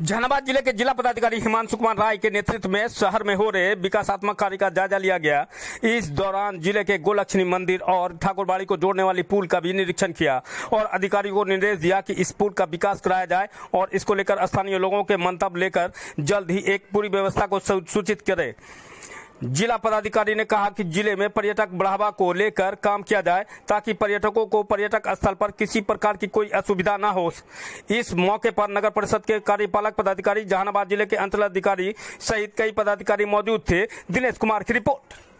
जहानाबाद जिले के जिला पदाधिकारी हिमांशु कुमार राय के नेतृत्व में शहर में हो रहे विकासात्मक कार्य का जायजा लिया गया इस दौरान जिले के गोलक्ष्मी मंदिर और ठाकुरबाड़ी को जोड़ने वाली पुल का भी निरीक्षण किया और अधिकारियों को निर्देश दिया कि इस पुल का विकास कराया जाए और इसको लेकर स्थानीय लोगों के मंतव्य लेकर जल्द ही एक पूरी व्यवस्था को सूचित करे जिला पदाधिकारी ने कहा कि जिले में पर्यटक बढ़ावा को लेकर काम किया जाए ताकि पर्यटकों को पर्यटक स्थल पर किसी प्रकार की कोई असुविधा न हो इस मौके पर नगर परिषद के कार्यपालक पदाधिकारी जहानाबाद जिले के अंचलाधिकारी अधिकारी सहित कई पदाधिकारी मौजूद थे दिनेश कुमार की रिपोर्ट